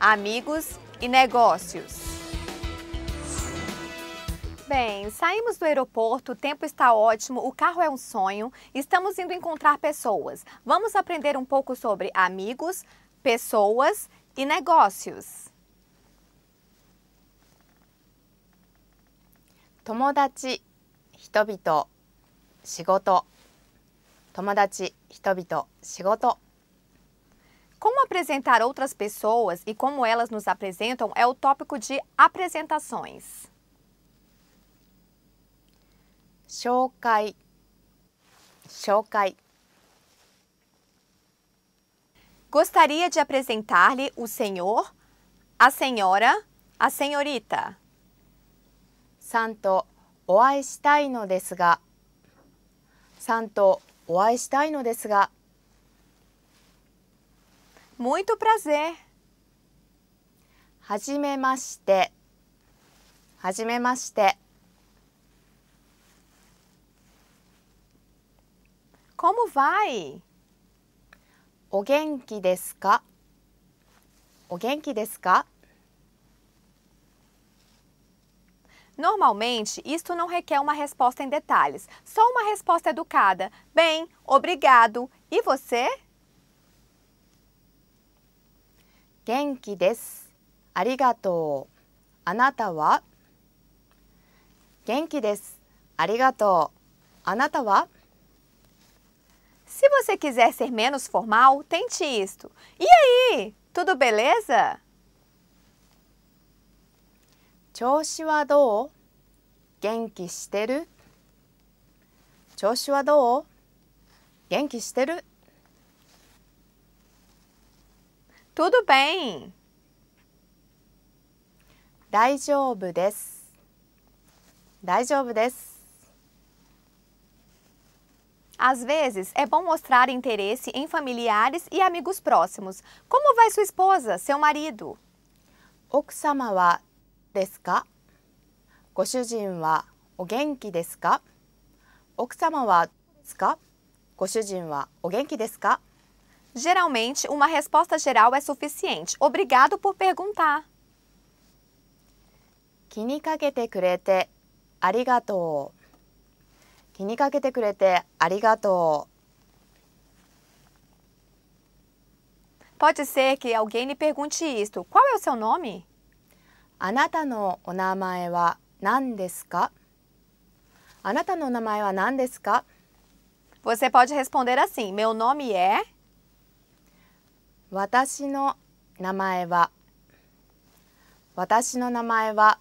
amigos e negócios. Bem, saímos do aeroporto, o tempo está ótimo, o carro é um sonho, estamos indo encontrar pessoas. Vamos aprender um pouco sobre amigos, pessoas e negócios. Tomodachi, shigoto. Como apresentar outras pessoas e como elas nos apresentam é o tópico de apresentações. Shoukai. Gostaria de apresentar-lhe o senhor, a senhora, a senhorita. Santo, さんとお会いしたいのですがさんとお会いしたいのですが muito prazer. Hajimemashite. Hajimemashite. Como vai? O genki desu ka? O genki desu ka? Normalmente, isto não requer uma resposta em detalhes, só uma resposta educada. Bem, obrigado. E você? 元気ですありがとうあなたは元気ですありがとうあなたは Se você quiser ser menos formal, tente isto. E aí? Tudo beleza? 調子はどう元気してる調子はどう元気してる Tudo bem. Às vezes, é bom mostrar interesse em familiares e amigos próximos. Como vai sua esposa, seu marido? wa 奥様はですかご主人はお元気ですか奥様はですかご主人はお元気ですか Geralmente, uma resposta geral é suficiente. Obrigado por perguntar. arigatou. arigatou. Pode ser que alguém lhe pergunte isto. Qual é o seu nome? Anata no wa nan あなたのお名前は何ですかあなたのお名前は何ですか Você pode responder assim: Meu nome é 私の名前は私の名前は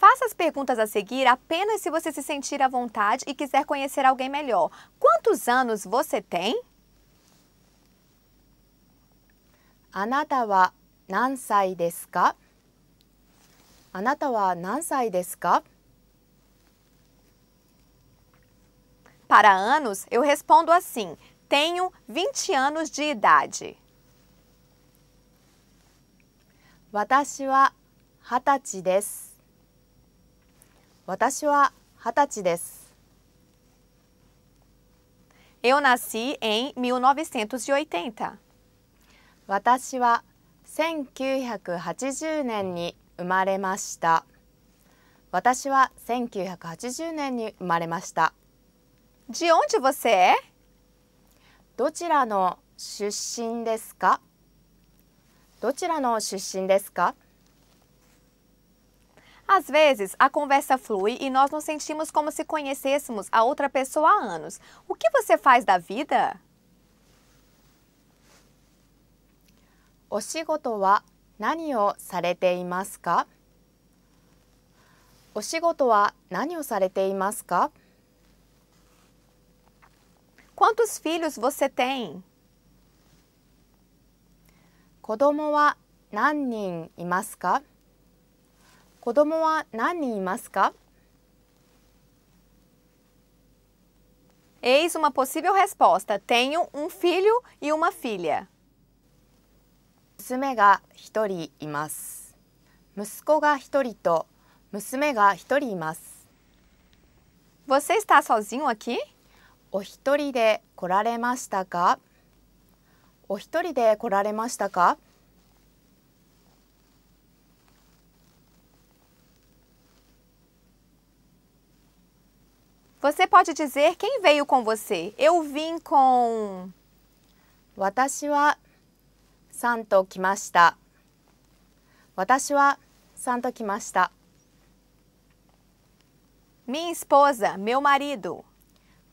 Faça as perguntas a seguir apenas se você se sentir à vontade e quiser conhecer alguém melhor. Quantos anos você tem? あなたは何歳ですかあなたは何歳ですか Para anos, eu respondo assim: tenho 20 anos de idade. Eu nasci em 1980. 私は1980年に生まれました。私は1980年に生まれました。De onde você é? どちらの出身ですかどちらの出身ですか Às vezes, a conversa flui e nós nos sentimos como se conhecêssemos a outra pessoa há anos. O que você faz da vida? お仕事は何をされていますかお仕事は何をされていますか Quantos filhos você tem? Kodomo wa nanin imasu ka? Kodomo wa nanin imasu ka? Eis uma possível resposta. Tenho um filho e uma filha. Musume ga ga hitori Musuko hitori to musume ga hitori 1 Você está sozinho aqui? お一人で来られましたかお一人で来られましたか私はさんと来ました。私はさんと来ました。Minha esposa, meu marido.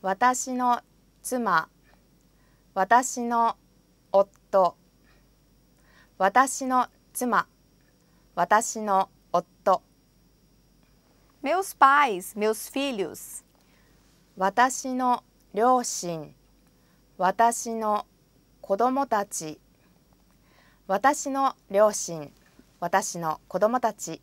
私の妻私の夫私の妻私の夫 meus pais meus filhos 私の両親私の子供たち私の両親私の子供たち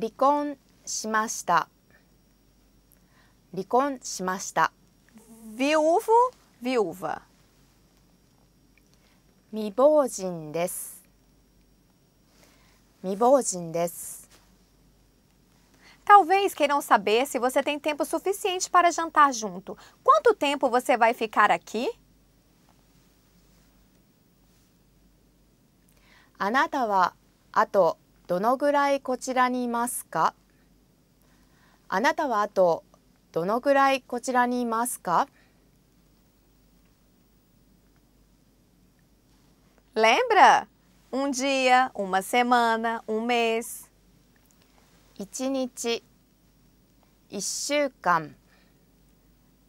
離婚しました。離婚しました。viúvo, viúva。未亡人です。未亡人です。Talvez queiram saber se você tem tempo suficiente para jantar junto. Quanto tempo você vai ficar aqui? あなたはあとどのぐらいこちらにいますかあなたはあとどのぐらいこちらにいますか Lembra? Um dia, uma semana, um mês. 一日、一週間、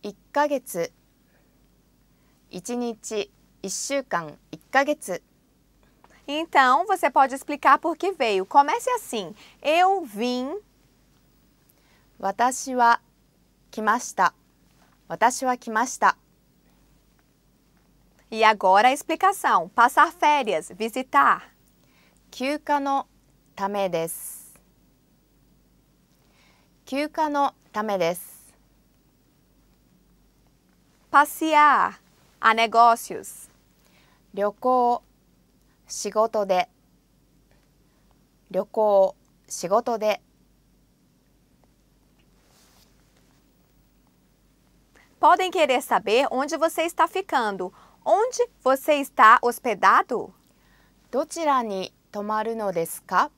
一ヶ月。一日、一週間、一ヶ月。Então, você pode explicar por que veio. Comece assim. Eu vim. Watashi wa kimashita. Watashi wa kimashita. E agora a explicação. Passar férias, visitar. Kyuka no tame desu. Kyuka no tame desu. Passear, a negócios. Ryokou Podem querer saber onde você está ficando. Onde você está hospedado? どちらに泊まるのですか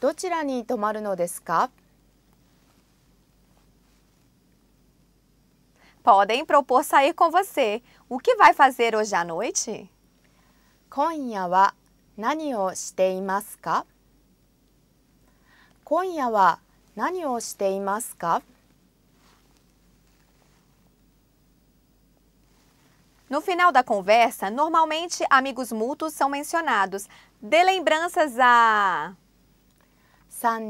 どちらに泊まるのですか Podem propor sair com você. O que vai fazer hoje à noite? No final da conversa, normalmente amigos mútuos são mencionados. Dê lembranças a. San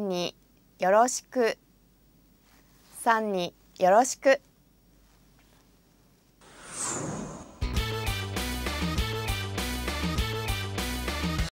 yoroshiku. yoroshiku.